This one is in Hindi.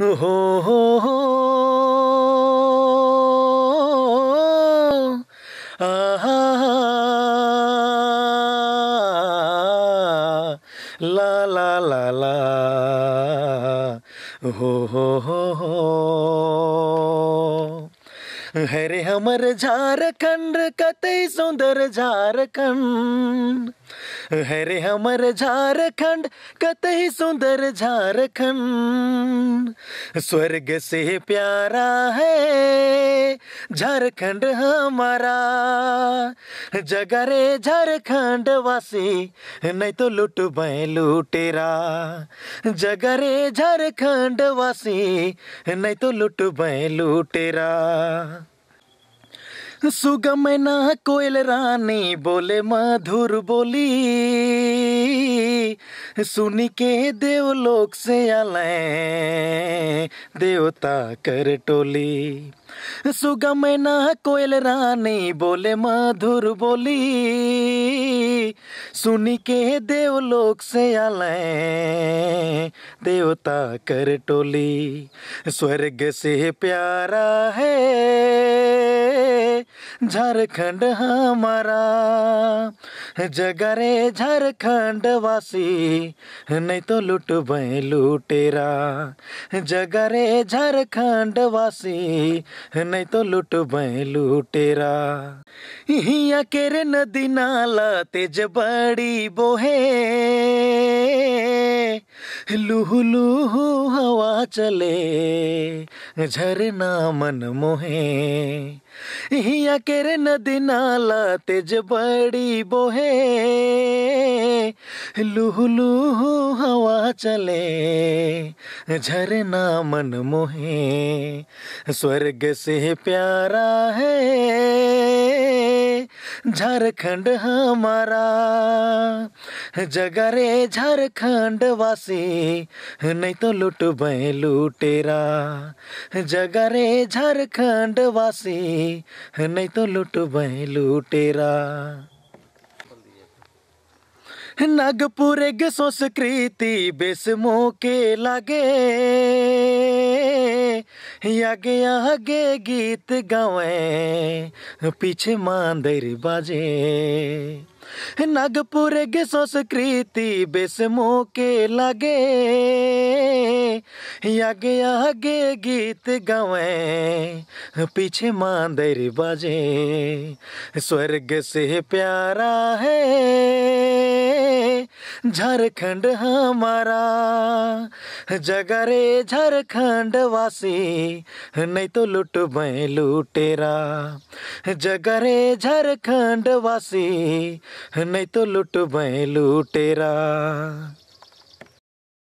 हो हो हो ला ला ला ला हो हो हो हो हरे हमर झारखंड कतई सुंदर झारखंड हरे हमर झारखंड कतई सुंदर झारखंड स्वर्ग से प्यारा है झारखंड हमारा जगरे रे झारखंड वासी नहीं तो लुट मैं लुटेरा जगरे रे झारखंड वासी नहीं तो लुट मैं लुटेरा सुगम ना कोयल रानी बोले मधुर बोली सुन के देवलोक से आलय देवता कर टोली सुगम न कोयल रानी बोले माधुर बोली सुनी के देवलोक से आलय देवता कर टोली स्वर्ग से प्यारा है झारखंड हमारा जगरे झारखंड वासी नहीं तो लुट बे लुटेरा जगरे झारखंड वासी नहीं तो लुट बे लुटेरा हिया केरे नदी नाला तेज बड़ी बोहे लुहु लुहु हवा चले झरना मन मोहे हिया केरे नदी नाला तेज बड़ी बोहे लुहू लुहू हवा चले झरना मन मोहे स्वर्ग से प्यारा है झारखंड हमारा जगरे झारखंड वासी नहीं तो लुट बे लुटेरा जगरे झारखंड वासी नहीं तो लुट बे लुटेरा नागपुर के संस्कृति बेस मोह के लागे आगे आगे गीत गावे पीछे मांदर बाजे नागपुर के संस्कृति बेस मौके लगे आगे आगे गीत गावे पीछे मांदर बाजे स्वर्ग से प्यारा है झारखंड हमारा जगरे झारखंड वासी नहीं तो लुट मैं लुटेरा जगरे झारखंड वासी नहीं तो लुट मैं लुटेरा